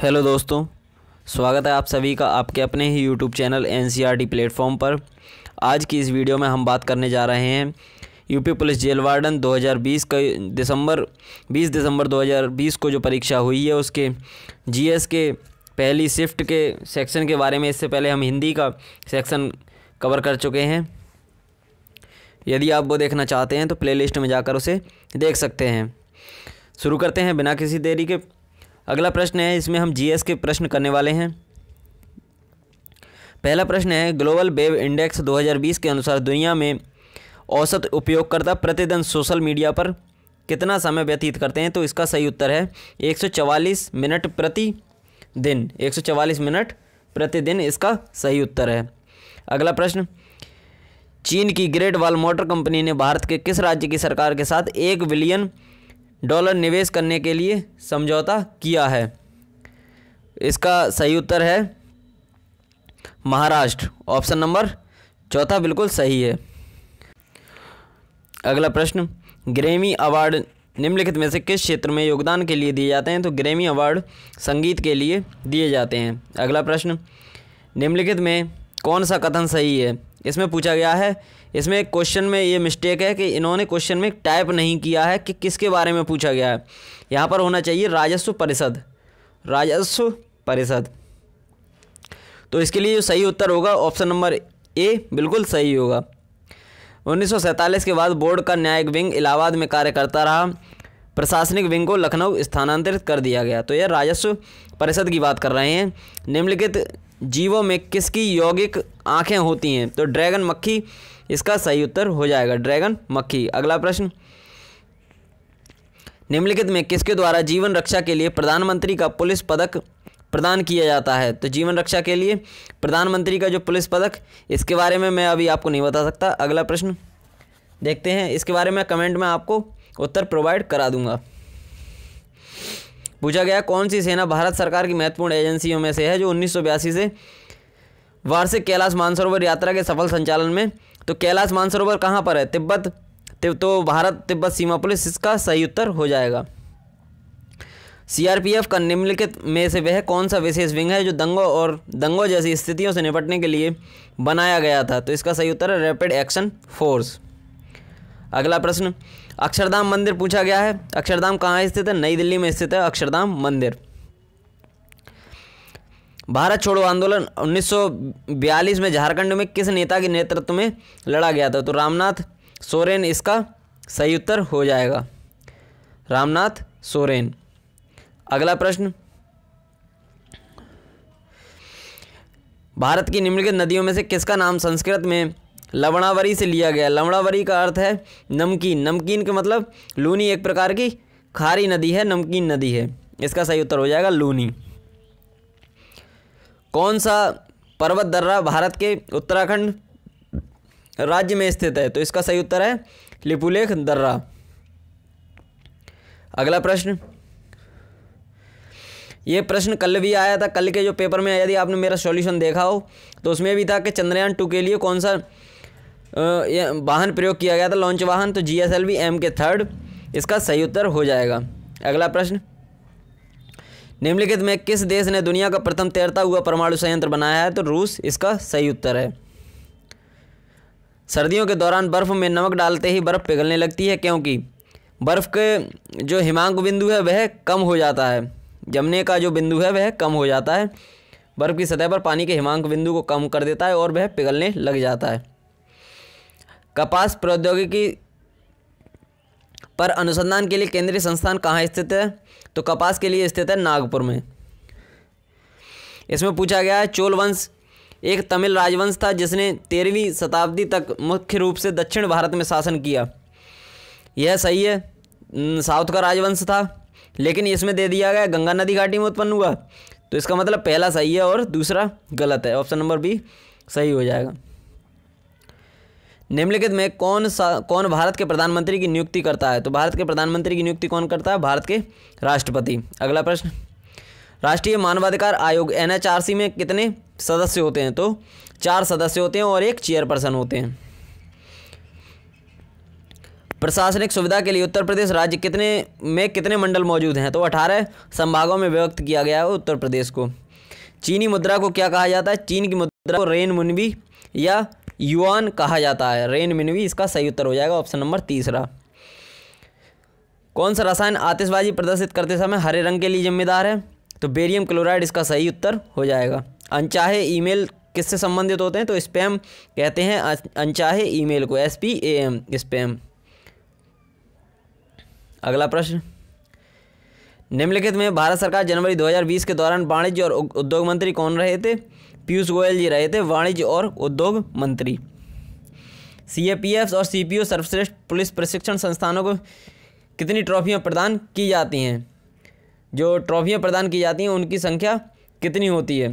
hello दोस्तों स्वागत है आप सभी का आपके अपने ही YouTube channel N C platform पर आज की इस वीडियो में हम बात करने जा रहे हैं यूपी पुलिस जेल वार्डन 2020 का दिसंबर 20 दिसंबर 2020 को जो परीक्षा हुई है उसके जीएस के पहली शिफ्ट के सेक्शन के बारे में इससे पहले हम हिंदी का सेक्शन कवर कर चुके हैं यदि आप वो देखना चाहते हैं तो प्ले में जाकर उसे देख सकते हैं शुरू करते हैं बिना किसी देरी के अगला प्रश्न है इसमें हम जीएस के प्रश्न करने वाले हैं पहला प्रश्न है ग्लोबल वेब इंडेक्स 2020 के अनुसार दुनिया में औसत उपयोगकर्ता प्रतिदिन सोशल मीडिया पर कितना समय व्यतीत करते हैं तो इसका सही उत्तर है 144 मिनट प्रति दिन 144 मिनट प्रतिदिन इसका सही उत्तर है अगला प्रश्न चीन की ग्रेट वाल मोटर कंपनी ने भारत के किस राज्य की सरकार के साथ एक बिलियन डॉलर निवेश करने के लिए समझौता किया है इसका सही उत्तर है महाराष्ट्र ऑप्शन नंबर चौथा बिल्कुल सही है अगला प्रश्न ग्रेमी अवार्ड निम्नलिखित में से किस क्षेत्र में योगदान के लिए दिए जाते हैं तो ग्रेमी अवार्ड संगीत के लिए दिए जाते हैं अगला प्रश्न निम्नलिखित में कौन सा कथन सही है इसमें पूछा गया है इसमें क्वेश्चन में ये मिस्टेक है कि इन्होंने क्वेश्चन में टाइप नहीं किया है कि किसके बारे में पूछा गया है यहाँ पर होना चाहिए राजस्व परिषद राजस्व परिषद तो इसके लिए जो सही उत्तर होगा ऑप्शन नंबर ए बिल्कुल सही होगा उन्नीस के बाद बोर्ड का न्यायिक विंग इलाहाबाद में कार्य करता रहा प्रशासनिक विंग को लखनऊ स्थानांतरित कर दिया गया तो यह राजस्व परिषद की बात कर रहे हैं निम्नलिखित जीवों में किसकी यौगिक आँखें होती हैं तो ड्रैगन मक्खी इसका सही उत्तर हो जाएगा ड्रैगन मक्खी अगला प्रश्न निम्नलिखित में किसके द्वारा जीवन रक्षा के लिए प्रधानमंत्री का पुलिस पदक प्रदान किया जाता है तो जीवन रक्षा के लिए प्रधानमंत्री का जो पुलिस पदक इसके बारे में मैं अभी आपको नहीं बता सकता अगला प्रश्न देखते हैं इसके बारे में कमेंट में आपको उत्तर प्रोवाइड करा दूंगा पूछा गया कौन सी सेना भारत सरकार की महत्वपूर्ण एजेंसियों में से है जो उन्नीस से वार्षिक कैलाश मानसरोवर यात्रा के सफल संचालन में तो कैलाश मानसरोवर कहाँ पर है तिब्बत तो भारत तिब्बत सीमा पुलिस इसका सही उत्तर हो जाएगा सीआरपीएफ का निम्नलिखित में से वह कौन सा विशेष विंग है जो दंगों और दंगों जैसी स्थितियों से निपटने के लिए बनाया गया था तो इसका सही उत्तर है रैपिड एक्शन फोर्स अगला प्रश्न अक्षरधाम मंदिर पूछा गया है अक्षरधाम कहाँ स्थित है नई दिल्ली में स्थित है अक्षरधाम मंदिर भारत छोड़ो आंदोलन 1942 में झारखंड में किस नेता के नेतृत्व में लड़ा गया था तो रामनाथ सोरेन इसका सही उत्तर हो जाएगा रामनाथ सोरेन अगला प्रश्न भारत की निम्नलिखित नदियों में से किसका नाम संस्कृत में लवणावरी से लिया गया लवणावरी का अर्थ है नमकीन नमकीन का मतलब लूनी एक प्रकार की खारी नदी है नमकीन नदी है इसका सही उत्तर हो जाएगा लूनी कौन सा पर्वत दर्रा भारत के उत्तराखंड राज्य में स्थित है तो इसका सही उत्तर है लिपुलेख दर्रा अगला प्रश्न ये प्रश्न कल भी आया था कल के जो पेपर में यदि आपने मेरा सॉल्यूशन देखा हो तो उसमें भी था कि चंद्रयान टू के लिए कौन सा वाहन प्रयोग किया गया था लॉन्च वाहन तो G S L V M K third इसका सही उत्तर हो जाएगा अगला प्रश्न निम्नलिखित में किस देश ने दुनिया का प्रथम तैरता हुआ परमाणु संयंत्र बनाया है तो रूस इसका सही उत्तर है सर्दियों के दौरान बर्फ़ में नमक डालते ही बर्फ़ पिघलने लगती है क्योंकि बर्फ़ के जो हिमांक बिंदु है वह कम हो जाता है जमने का जो बिंदु है वह कम हो जाता है बर्फ़ की सतह पर पानी के हिमांक बिंदु को कम कर देता है और वह पिघलने लग जाता है कपास प्रौद्योगिकी पर अनुसंधान के लिए केंद्रीय संस्थान कहाँ स्थित है तो कपास के लिए स्थित है नागपुर में इसमें पूछा गया है चोल वंश एक तमिल राजवंश था जिसने तेरहवीं शताब्दी तक मुख्य रूप से दक्षिण भारत में शासन किया यह सही है साउथ का राजवंश था लेकिन इसमें दे दिया गया गंगा नदी घाटी में उत्पन्न हुआ तो इसका मतलब पहला सही है और दूसरा गलत है ऑप्शन नंबर बी सही हो जाएगा निम्नलिखित में कौन सा कौन भारत के प्रधानमंत्री की नियुक्ति करता है तो भारत के प्रधानमंत्री की नियुक्ति कौन करता है भारत के राष्ट्रपति अगला प्रश्न राष्ट्रीय मानवाधिकार आयोग एन में कितने सदस्य होते हैं तो चार सदस्य होते हैं और एक चेयरपर्सन होते हैं प्रशासनिक सुविधा के लिए उत्तर प्रदेश राज्य कितने में कितने मंडल मौजूद हैं तो अठारह संभागों में विभक्त किया गया है उत्तर प्रदेश को चीनी मुद्रा को क्या कहा जाता है चीन की मुद्रा को रेन मुनबी या युआन कहा जाता है रेन मिनवी इसका सही उत्तर हो जाएगा ऑप्शन नंबर तीसरा कौन सा रसायन आतिशबाजी प्रदर्शित करते समय हरे रंग के लिए जिम्मेदार है तो बेरियम क्लोराइड इसका सही उत्तर हो जाएगा अनचाहे ईमेल किससे संबंधित होते हैं तो स्पैम कहते हैं अनचाहे ईमेल को S P A M spam अगला प्रश्न निम्नलिखित में भारत सरकार जनवरी 2020 के दौरान वाणिज्य और उद्योग मंत्री कौन रहे थे पीयूष गोयल जी रहे थे वाणिज्य और उद्योग मंत्री सी और सी सर्वश्रेष्ठ पुलिस प्रशिक्षण संस्थानों को कितनी ट्रॉफियाँ प्रदान की जाती हैं जो ट्रॉफियाँ प्रदान की जाती हैं उनकी संख्या कितनी होती है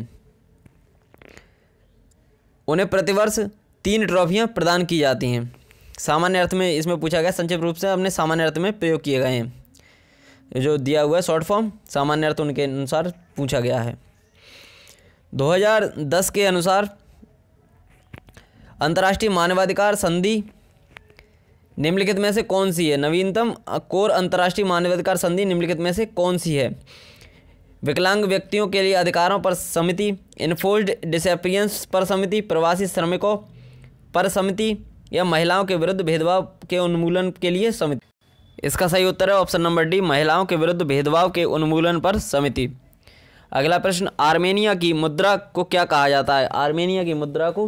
उन्हें प्रतिवर्ष तीन ट्रॉफियाँ प्रदान की जाती हैं सामान्य अर्थ में इसमें पूछा गया संक्षिप्त रूप से अपने सामान्य अर्थ में प्रयोग किए गए हैं जो दिया हुआ है शॉर्ट फॉर्म सामान्य अर्थ उनके अनुसार पूछा गया है 2010 के अनुसार अंतर्राष्ट्रीय मानवाधिकार संधि निम्नलिखित में से कौन सी है नवीनतम कोर अंतर्राष्ट्रीय मानवाधिकार संधि निम्नलिखित में से कौन सी है विकलांग व्यक्तियों के लिए अधिकारों पर समिति इन्फोर्स्ड डिसअपियंस पर समिति प्रवासी श्रमिकों पर समिति या महिलाओं के विरुद्ध भेदभाव के उन्मूलन के लिए समिति इसका सही उत्तर है ऑप्शन नंबर डी महिलाओं के विरुद्ध भेदभाव के उन्मूलन पर समिति अगला प्रश्न आर्मेनिया की मुद्रा को क्या कहा जाता है आर्मेनिया की मुद्रा को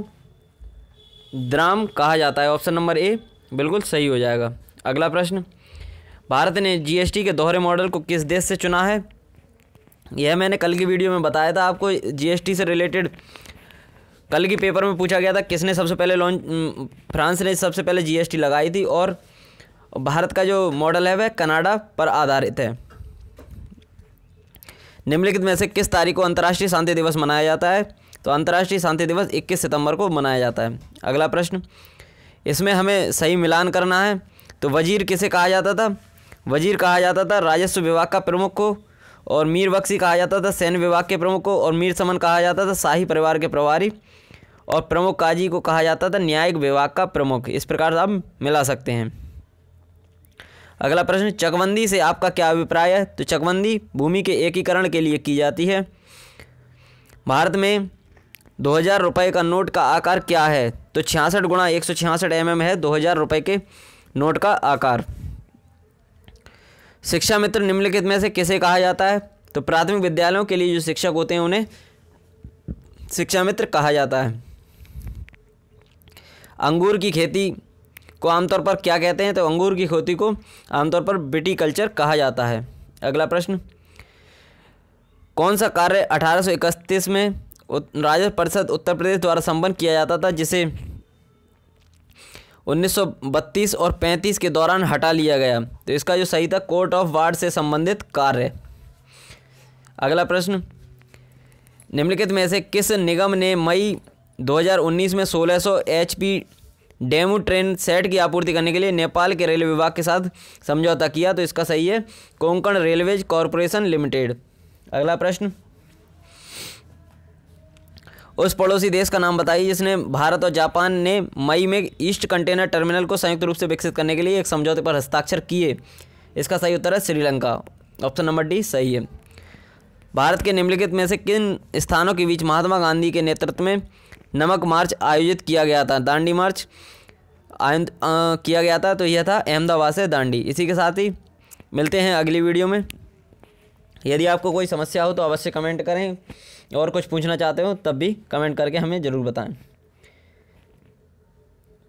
द्राम कहा जाता है ऑप्शन नंबर ए बिल्कुल सही हो जाएगा अगला प्रश्न भारत ने जीएसटी के दोहरे मॉडल को किस देश से चुना है यह मैंने कल की वीडियो में बताया था आपको जीएसटी से रिलेटेड कल की पेपर में पूछा गया था किसने सबसे पहले लॉन्च फ्रांस ने सबसे पहले जीएसटी लगाई थी और भारत का जो मॉडल है वह कनाडा पर आधारित है निम्नलिखित में से किस तारीख को अंतर्राष्ट्रीय शांति दिवस मनाया जाता है तो अंतर्राष्ट्रीय शांति दिवस 21 सितंबर को मनाया जाता है अगला प्रश्न इसमें हमें सही मिलान करना है तो वजीर किसे कहा जाता था वजीर कहा जाता था राजस्व विभाग का प्रमुख को और मीर बख्शी कहा जाता था सैन्य विभाग के प्रमुख को और मीर समन कहा जाता था शाही परिवार के प्रभारी और प्रमुख काजी को कहा जाता था न्यायिक विभाग का प्रमुख इस प्रकार से आप मिला सकते हैं अगला प्रश्न चकबंदी से आपका क्या अभिप्राय है तो चकबंदी भूमि के एकीकरण के लिए की जाती है भारत में दो हज़ार रुपये का नोट का आकार क्या है तो छियासठ गुणा एक सौ छियासठ एम एम है दो हज़ार रुपये के नोट का आकार शिक्षा मित्र निम्नलिखित में से किसे कहा जाता है तो प्राथमिक विद्यालयों के लिए जो शिक्षक होते हैं उन्हें शिक्षा मित्र कहा जाता है अंगूर की खेती को आमतौर पर क्या कहते हैं तो अंगूर की खेती को आमतौर पर कल्चर कहा जाता है अगला प्रश्न कौन सा कार्य अठारह में राज्य परिषद उत्तर प्रदेश द्वारा संपन्न किया जाता था जिसे 1932 और 35 के दौरान हटा लिया गया तो इसका जो सही था कोर्ट ऑफ वार्ड से संबंधित कार्य अगला प्रश्न निम्नलिखित में से किस निगम ने मई 2019 में 1600 एचपी डेमू ट्रेन सेट की आपूर्ति करने के लिए नेपाल के रेलवे विभाग के साथ समझौता किया तो इसका सही है कोंकण रेलवेज कॉरपोरेशन लिमिटेड अगला प्रश्न उस पड़ोसी देश का नाम बताइए जिसने भारत और जापान ने मई में ईस्ट कंटेनर टर्मिनल को संयुक्त रूप से विकसित करने के लिए एक समझौते पर हस्ताक्षर किए इसका सही उत्तर है श्रीलंका ऑप्शन नंबर डी सही है भारत के निम्नलिखित में से किन स्थानों के बीच महात्मा गांधी के नेतृत्व में नमक मार्च आयोजित किया गया था दांडी मार्च आयोजित किया गया था तो यह था अहमदाबाद से दांडी इसी के साथ ही मिलते हैं अगली वीडियो में यदि आपको कोई समस्या हो तो अवश्य कमेंट करें और कुछ पूछना चाहते हो तब भी कमेंट करके हमें ज़रूर बताएं